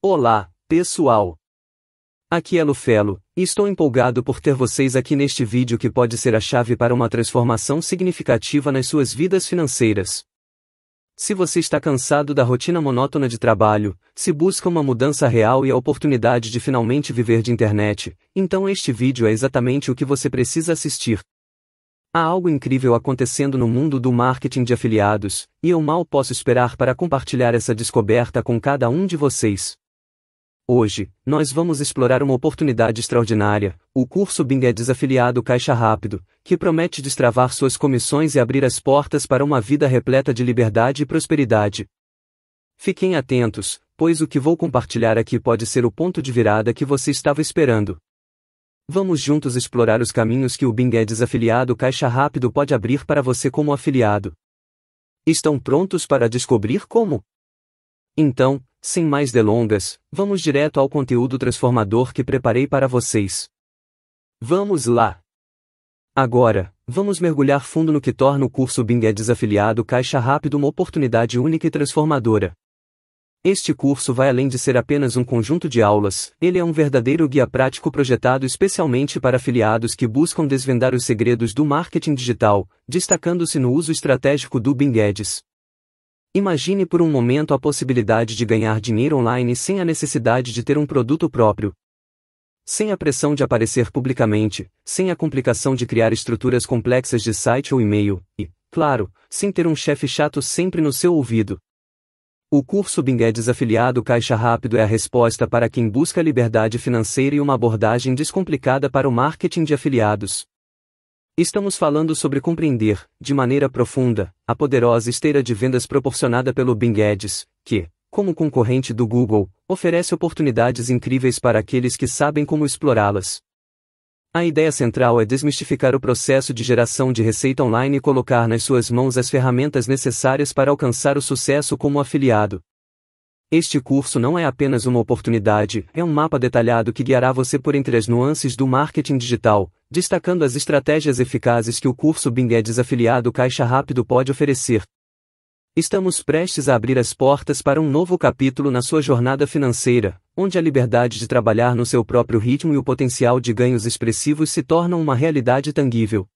Olá, pessoal! Aqui é Lufelo, e estou empolgado por ter vocês aqui neste vídeo que pode ser a chave para uma transformação significativa nas suas vidas financeiras. Se você está cansado da rotina monótona de trabalho, se busca uma mudança real e a oportunidade de finalmente viver de internet, então este vídeo é exatamente o que você precisa assistir. Há algo incrível acontecendo no mundo do marketing de afiliados, e eu mal posso esperar para compartilhar essa descoberta com cada um de vocês. Hoje, nós vamos explorar uma oportunidade extraordinária, o curso Bing é desafiliado Caixa Rápido, que promete destravar suas comissões e abrir as portas para uma vida repleta de liberdade e prosperidade. Fiquem atentos, pois o que vou compartilhar aqui pode ser o ponto de virada que você estava esperando. Vamos juntos explorar os caminhos que o Bing é desafiliado Caixa Rápido pode abrir para você como afiliado. Estão prontos para descobrir como? Então, sem mais delongas, vamos direto ao conteúdo transformador que preparei para vocês. Vamos lá! Agora, vamos mergulhar fundo no que torna o curso Bing é desafiliado Caixa Rápido uma oportunidade única e transformadora. Este curso vai além de ser apenas um conjunto de aulas, ele é um verdadeiro guia prático projetado especialmente para afiliados que buscam desvendar os segredos do marketing digital, destacando-se no uso estratégico do Bing Ads. Imagine por um momento a possibilidade de ganhar dinheiro online sem a necessidade de ter um produto próprio. Sem a pressão de aparecer publicamente, sem a complicação de criar estruturas complexas de site ou e-mail, e, claro, sem ter um chefe chato sempre no seu ouvido. O curso Bing é Ads afiliado Caixa Rápido é a resposta para quem busca liberdade financeira e uma abordagem descomplicada para o marketing de afiliados. Estamos falando sobre compreender, de maneira profunda, a poderosa esteira de vendas proporcionada pelo Bing Ads, que, como concorrente do Google, oferece oportunidades incríveis para aqueles que sabem como explorá-las. A ideia central é desmistificar o processo de geração de receita online e colocar nas suas mãos as ferramentas necessárias para alcançar o sucesso como afiliado. Este curso não é apenas uma oportunidade, é um mapa detalhado que guiará você por entre as nuances do marketing digital, destacando as estratégias eficazes que o curso Bing Ads afiliado Caixa Rápido pode oferecer. Estamos prestes a abrir as portas para um novo capítulo na sua jornada financeira, onde a liberdade de trabalhar no seu próprio ritmo e o potencial de ganhos expressivos se tornam uma realidade tangível.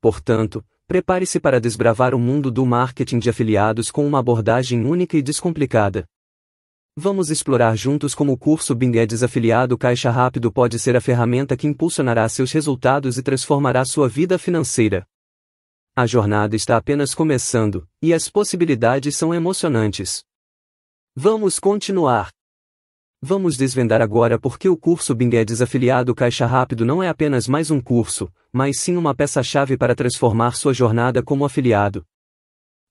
Portanto, prepare-se para desbravar o mundo do marketing de afiliados com uma abordagem única e descomplicada. Vamos explorar juntos como o curso Bing Ads é afiliado Caixa Rápido pode ser a ferramenta que impulsionará seus resultados e transformará sua vida financeira. A jornada está apenas começando, e as possibilidades são emocionantes. Vamos continuar! Vamos desvendar agora por que o curso Bing Ads é afiliado Caixa Rápido não é apenas mais um curso, mas sim uma peça-chave para transformar sua jornada como afiliado,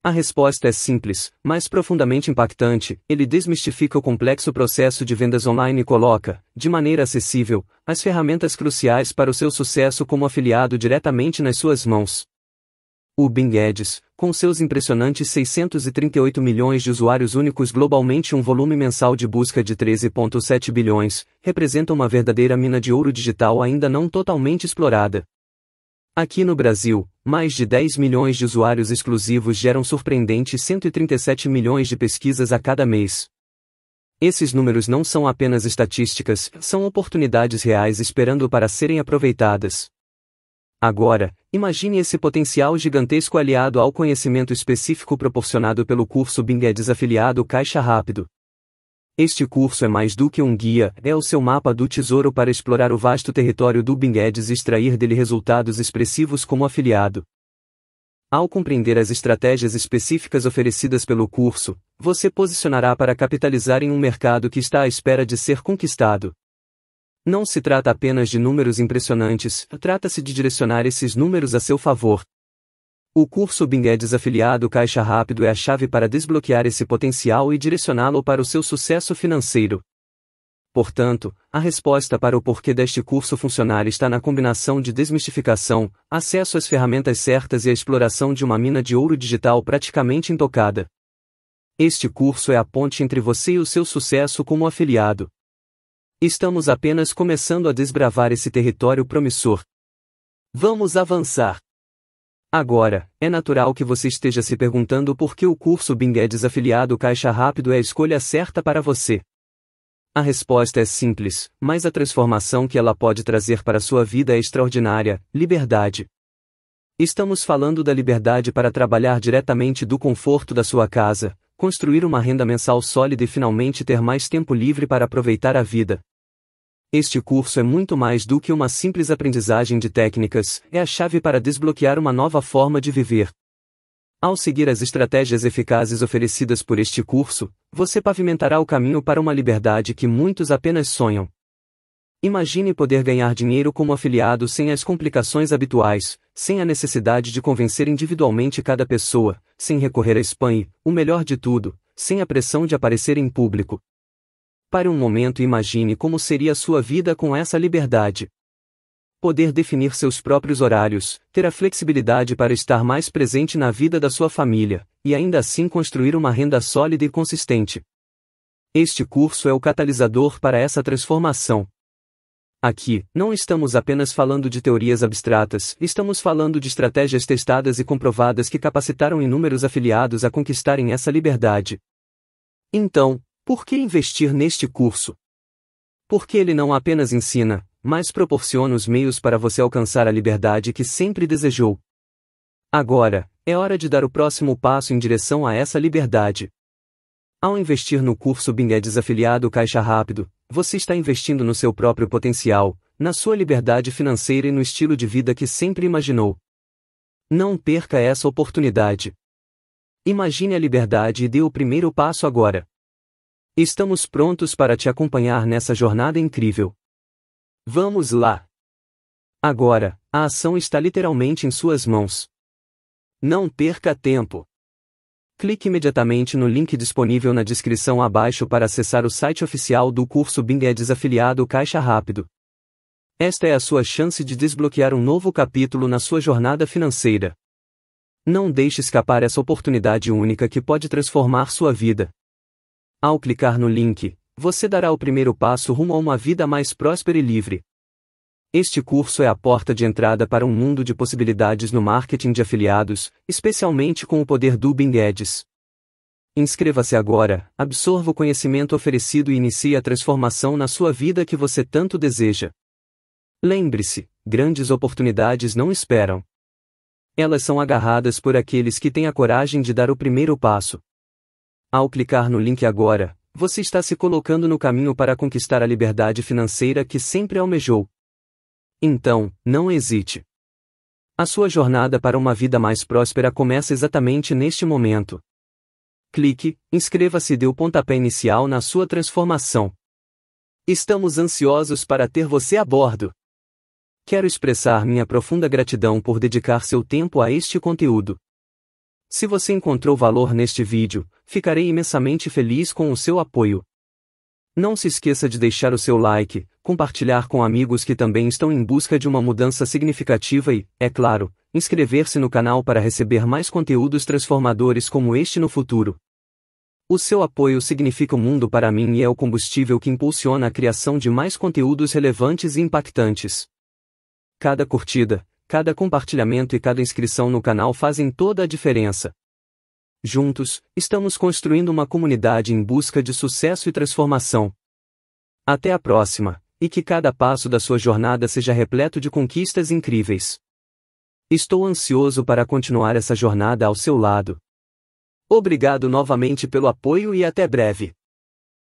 a resposta é simples, mas profundamente impactante. Ele desmistifica o complexo processo de vendas online e coloca, de maneira acessível, as ferramentas cruciais para o seu sucesso como afiliado diretamente nas suas mãos. O Bing Ads, com seus impressionantes 638 milhões de usuários únicos globalmente e um volume mensal de busca de 13,7 bilhões, representa uma verdadeira mina de ouro digital ainda não totalmente explorada. Aqui no Brasil, mais de 10 milhões de usuários exclusivos geram surpreendentes 137 milhões de pesquisas a cada mês. Esses números não são apenas estatísticas, são oportunidades reais esperando para serem aproveitadas. Agora, imagine esse potencial gigantesco aliado ao conhecimento específico proporcionado pelo curso Bing Ads afiliado Caixa Rápido. Este curso é mais do que um guia, é o seu mapa do tesouro para explorar o vasto território do Ads e extrair dele resultados expressivos como afiliado. Ao compreender as estratégias específicas oferecidas pelo curso, você posicionará para capitalizar em um mercado que está à espera de ser conquistado. Não se trata apenas de números impressionantes, trata-se de direcionar esses números a seu favor. O curso Bing é afiliado Caixa Rápido é a chave para desbloquear esse potencial e direcioná-lo para o seu sucesso financeiro. Portanto, a resposta para o porquê deste curso funcionar está na combinação de desmistificação, acesso às ferramentas certas e a exploração de uma mina de ouro digital praticamente intocada. Este curso é a ponte entre você e o seu sucesso como afiliado. Estamos apenas começando a desbravar esse território promissor. Vamos avançar! Agora, é natural que você esteja se perguntando por que o curso Bing é desafiliado Caixa Rápido é a escolha certa para você. A resposta é simples, mas a transformação que ela pode trazer para sua vida é extraordinária: liberdade. Estamos falando da liberdade para trabalhar diretamente do conforto da sua casa, construir uma renda mensal sólida e finalmente ter mais tempo livre para aproveitar a vida. Este curso é muito mais do que uma simples aprendizagem de técnicas, é a chave para desbloquear uma nova forma de viver. Ao seguir as estratégias eficazes oferecidas por este curso, você pavimentará o caminho para uma liberdade que muitos apenas sonham. Imagine poder ganhar dinheiro como afiliado sem as complicações habituais, sem a necessidade de convencer individualmente cada pessoa, sem recorrer a spam e, o melhor de tudo, sem a pressão de aparecer em público. Pare um momento e imagine como seria sua vida com essa liberdade. Poder definir seus próprios horários, ter a flexibilidade para estar mais presente na vida da sua família, e ainda assim construir uma renda sólida e consistente. Este curso é o catalisador para essa transformação. Aqui, não estamos apenas falando de teorias abstratas, estamos falando de estratégias testadas e comprovadas que capacitaram inúmeros afiliados a conquistarem essa liberdade. Então, por que investir neste curso? Porque ele não apenas ensina, mas proporciona os meios para você alcançar a liberdade que sempre desejou. Agora, é hora de dar o próximo passo em direção a essa liberdade. Ao investir no curso Bing é desafiliado Caixa Rápido, você está investindo no seu próprio potencial, na sua liberdade financeira e no estilo de vida que sempre imaginou. Não perca essa oportunidade. Imagine a liberdade e dê o primeiro passo agora. Estamos prontos para te acompanhar nessa jornada incrível. Vamos lá! Agora, a ação está literalmente em suas mãos. Não perca tempo! Clique imediatamente no link disponível na descrição abaixo para acessar o site oficial do curso Bing Ads afiliado Caixa Rápido. Esta é a sua chance de desbloquear um novo capítulo na sua jornada financeira. Não deixe escapar essa oportunidade única que pode transformar sua vida. Ao clicar no link, você dará o primeiro passo rumo a uma vida mais próspera e livre. Este curso é a porta de entrada para um mundo de possibilidades no marketing de afiliados, especialmente com o poder do Bing Ads. Inscreva-se agora, absorva o conhecimento oferecido e inicie a transformação na sua vida que você tanto deseja. Lembre-se, grandes oportunidades não esperam. Elas são agarradas por aqueles que têm a coragem de dar o primeiro passo. Ao clicar no link agora, você está se colocando no caminho para conquistar a liberdade financeira que sempre almejou. Então, não hesite. A sua jornada para uma vida mais próspera começa exatamente neste momento. Clique, inscreva-se e dê o pontapé inicial na sua transformação. Estamos ansiosos para ter você a bordo. Quero expressar minha profunda gratidão por dedicar seu tempo a este conteúdo. Se você encontrou valor neste vídeo, ficarei imensamente feliz com o seu apoio. Não se esqueça de deixar o seu like, compartilhar com amigos que também estão em busca de uma mudança significativa e, é claro, inscrever-se no canal para receber mais conteúdos transformadores como este no futuro. O seu apoio significa o mundo para mim e é o combustível que impulsiona a criação de mais conteúdos relevantes e impactantes. Cada curtida, cada compartilhamento e cada inscrição no canal fazem toda a diferença. Juntos, estamos construindo uma comunidade em busca de sucesso e transformação. Até a próxima, e que cada passo da sua jornada seja repleto de conquistas incríveis. Estou ansioso para continuar essa jornada ao seu lado. Obrigado novamente pelo apoio e até breve.